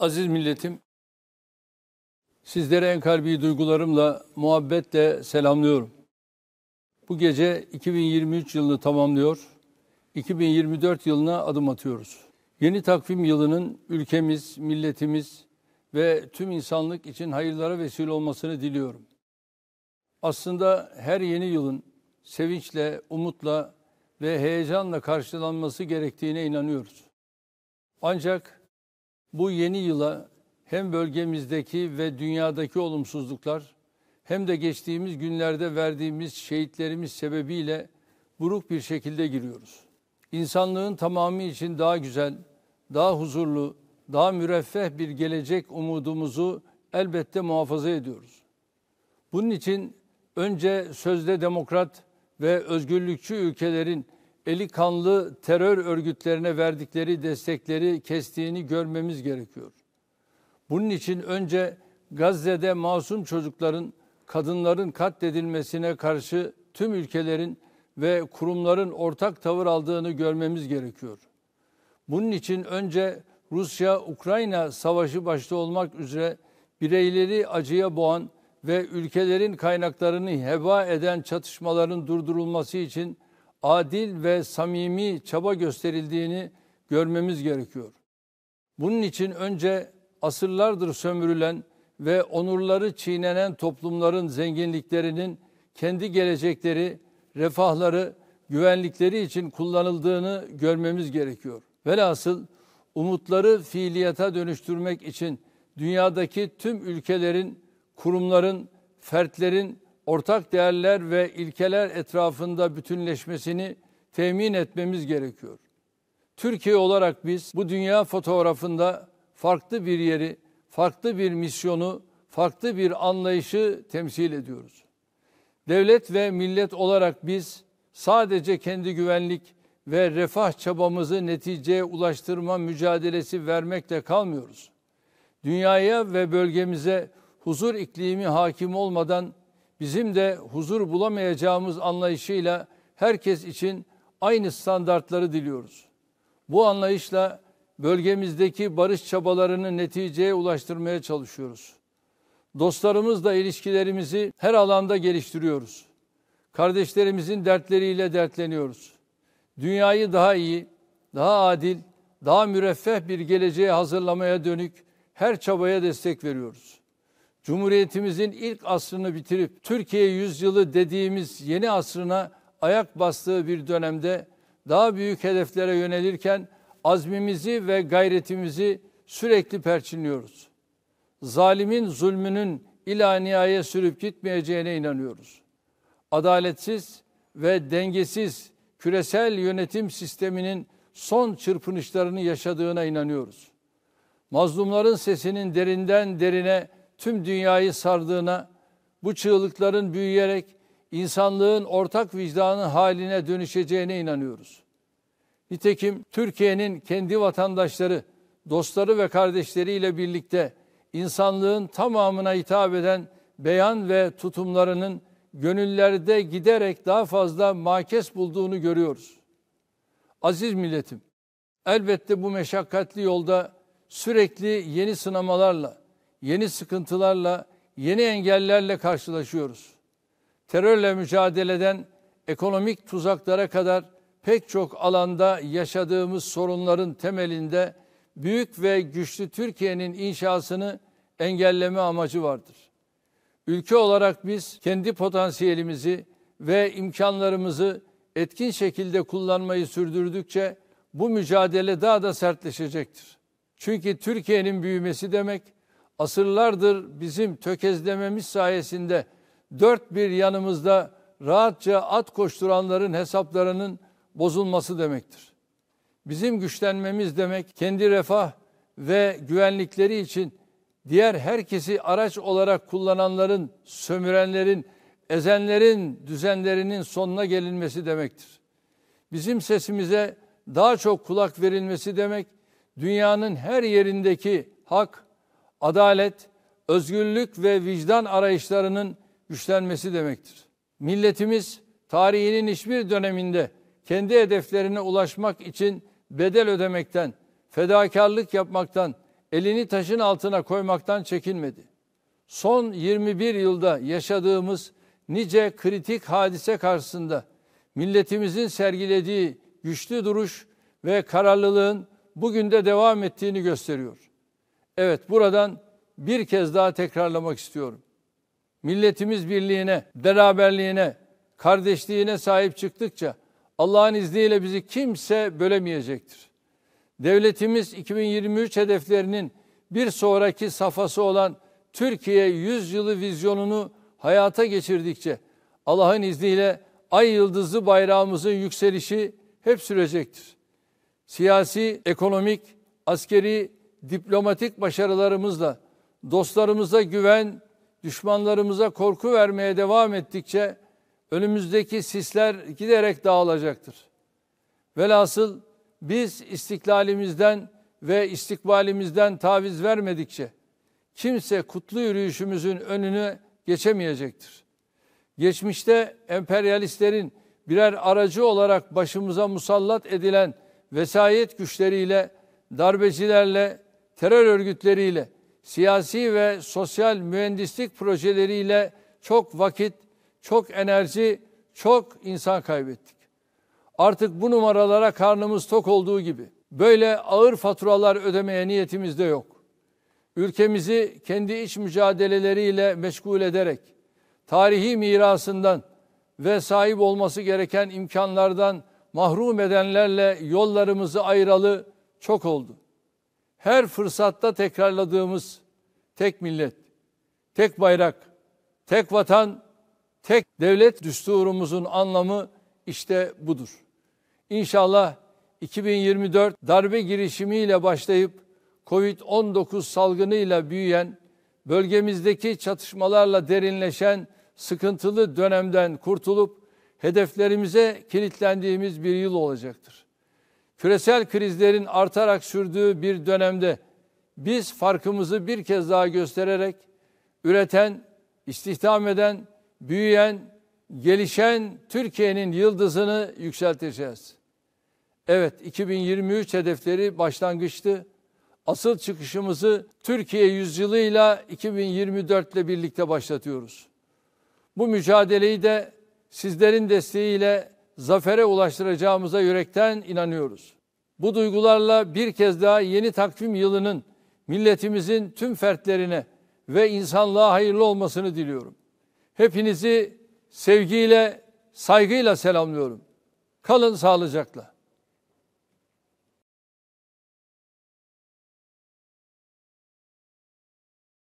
Aziz milletim, sizlere en kalbi duygularımla, muhabbetle selamlıyorum. Bu gece 2023 yılını tamamlıyor, 2024 yılına adım atıyoruz. Yeni takvim yılının ülkemiz, milletimiz ve tüm insanlık için hayırlara vesile olmasını diliyorum. Aslında her yeni yılın sevinçle, umutla ve heyecanla karşılanması gerektiğine inanıyoruz. Ancak bu yeni yıla hem bölgemizdeki ve dünyadaki olumsuzluklar hem de geçtiğimiz günlerde verdiğimiz şehitlerimiz sebebiyle buruk bir şekilde giriyoruz. İnsanlığın tamamı için daha güzel, daha huzurlu, daha müreffeh bir gelecek umudumuzu elbette muhafaza ediyoruz. Bunun için önce sözde demokrat ve özgürlükçü ülkelerin eli kanlı terör örgütlerine verdikleri destekleri kestiğini görmemiz gerekiyor. Bunun için önce Gazze'de masum çocukların, kadınların katledilmesine karşı tüm ülkelerin ve kurumların ortak tavır aldığını görmemiz gerekiyor. Bunun için önce Rusya-Ukrayna savaşı başta olmak üzere bireyleri acıya boğan ve ülkelerin kaynaklarını heba eden çatışmaların durdurulması için adil ve samimi çaba gösterildiğini görmemiz gerekiyor. Bunun için önce asırlardır sömürülen ve onurları çiğnenen toplumların zenginliklerinin kendi gelecekleri, refahları, güvenlikleri için kullanıldığını görmemiz gerekiyor. Velhasıl umutları fiiliyata dönüştürmek için dünyadaki tüm ülkelerin, kurumların, fertlerin ortak değerler ve ilkeler etrafında bütünleşmesini temin etmemiz gerekiyor. Türkiye olarak biz bu dünya fotoğrafında farklı bir yeri, farklı bir misyonu, farklı bir anlayışı temsil ediyoruz. Devlet ve millet olarak biz sadece kendi güvenlik ve refah çabamızı neticeye ulaştırma mücadelesi vermekle kalmıyoruz. Dünyaya ve bölgemize huzur iklimi hakim olmadan bizim de huzur bulamayacağımız anlayışıyla herkes için aynı standartları diliyoruz. Bu anlayışla bölgemizdeki barış çabalarını neticeye ulaştırmaya çalışıyoruz. Dostlarımızla ilişkilerimizi her alanda geliştiriyoruz. Kardeşlerimizin dertleriyle dertleniyoruz. Dünyayı daha iyi, daha adil, daha müreffeh bir geleceğe hazırlamaya dönük her çabaya destek veriyoruz. Cumhuriyetimizin ilk asrını bitirip Türkiye yüzyılı dediğimiz yeni asrına ayak bastığı bir dönemde daha büyük hedeflere yönelirken azmimizi ve gayretimizi sürekli perçinliyoruz. Zalimin zulmünün ila nihaya sürüp gitmeyeceğine inanıyoruz. Adaletsiz ve dengesiz küresel yönetim sisteminin son çırpınışlarını yaşadığına inanıyoruz. Mazlumların sesinin derinden derine tüm dünyayı sardığına, bu çığlıkların büyüyerek insanlığın ortak vicdanın haline dönüşeceğine inanıyoruz. Nitekim Türkiye'nin kendi vatandaşları, dostları ve kardeşleriyle birlikte insanlığın tamamına hitap eden beyan ve tutumlarının gönüllerde giderek daha fazla makes bulduğunu görüyoruz. Aziz milletim, elbette bu meşakkatli yolda sürekli yeni sınamalarla, yeni sıkıntılarla, yeni engellerle karşılaşıyoruz. Terörle mücadeleden ekonomik tuzaklara kadar pek çok alanda yaşadığımız sorunların temelinde büyük ve güçlü Türkiye'nin inşasını engelleme amacı vardır. Ülke olarak biz kendi potansiyelimizi ve imkanlarımızı etkin şekilde kullanmayı sürdürdükçe bu mücadele daha da sertleşecektir. Çünkü Türkiye'nin büyümesi demek asırlardır bizim tökezlememiz sayesinde dört bir yanımızda rahatça at koşturanların hesaplarının bozulması demektir. Bizim güçlenmemiz demek kendi refah ve güvenlikleri için diğer herkesi araç olarak kullananların, sömürenlerin, ezenlerin düzenlerinin sonuna gelinmesi demektir. Bizim sesimize daha çok kulak verilmesi demek, dünyanın her yerindeki hak, adalet, özgürlük ve vicdan arayışlarının güçlenmesi demektir. Milletimiz tarihinin hiçbir döneminde kendi hedeflerine ulaşmak için bedel ödemekten, fedakarlık yapmaktan, elini taşın altına koymaktan çekinmedi. Son 21 yılda yaşadığımız nice kritik hadise karşısında milletimizin sergilediği güçlü duruş ve kararlılığın bugün de devam ettiğini gösteriyor. Evet buradan bir kez daha tekrarlamak istiyorum. Milletimiz birliğine, beraberliğine, kardeşliğine sahip çıktıkça Allah'ın izniyle bizi kimse bölemeyecektir. Devletimiz 2023 hedeflerinin bir sonraki safhası olan Türkiye yüzyılı vizyonunu hayata geçirdikçe Allah'ın izniyle ay yıldızlı bayrağımızın yükselişi hep sürecektir. Siyasi, ekonomik, askeri diplomatik başarılarımızla dostlarımıza güven, düşmanlarımıza korku vermeye devam ettikçe önümüzdeki sisler giderek dağılacaktır. Velhasıl biz istiklalimizden ve istikbalimizden taviz vermedikçe kimse kutlu yürüyüşümüzün önünü geçemeyecektir. Geçmişte emperyalistlerin birer aracı olarak başımıza musallat edilen vesayet güçleriyle, darbecilerle, terör örgütleriyle, siyasi ve sosyal mühendislik projeleriyle çok vakit, çok enerji, çok insan kaybettik. Artık bu numaralara karnımız tok olduğu gibi böyle ağır faturalar ödemeye niyetimiz de yok. Ülkemizi kendi iç mücadeleleriyle meşgul ederek tarihi mirasından ve sahip olması gereken imkanlardan mahrum edenlerle yollarımızı ayıralı çok oldu her fırsatta tekrarladığımız tek millet, tek bayrak, tek vatan, tek devlet düsturumuzun anlamı işte budur. İnşallah 2024 darbe girişimiyle başlayıp Covid-19 salgınıyla büyüyen, bölgemizdeki çatışmalarla derinleşen sıkıntılı dönemden kurtulup hedeflerimize kilitlendiğimiz bir yıl olacaktır küresel krizlerin artarak sürdüğü bir dönemde biz farkımızı bir kez daha göstererek üreten, istihdam eden, büyüyen, gelişen Türkiye'nin yıldızını yükselteceğiz. Evet, 2023 hedefleri başlangıçtı. Asıl çıkışımızı Türkiye yüzyılıyla 2024 ile birlikte başlatıyoruz. Bu mücadeleyi de sizlerin desteğiyle zafere ulaştıracağımıza yürekten inanıyoruz. Bu duygularla bir kez daha yeni takvim yılının milletimizin tüm fertlerine ve insanlığa hayırlı olmasını diliyorum. Hepinizi sevgiyle, saygıyla selamlıyorum. Kalın sağlıcakla.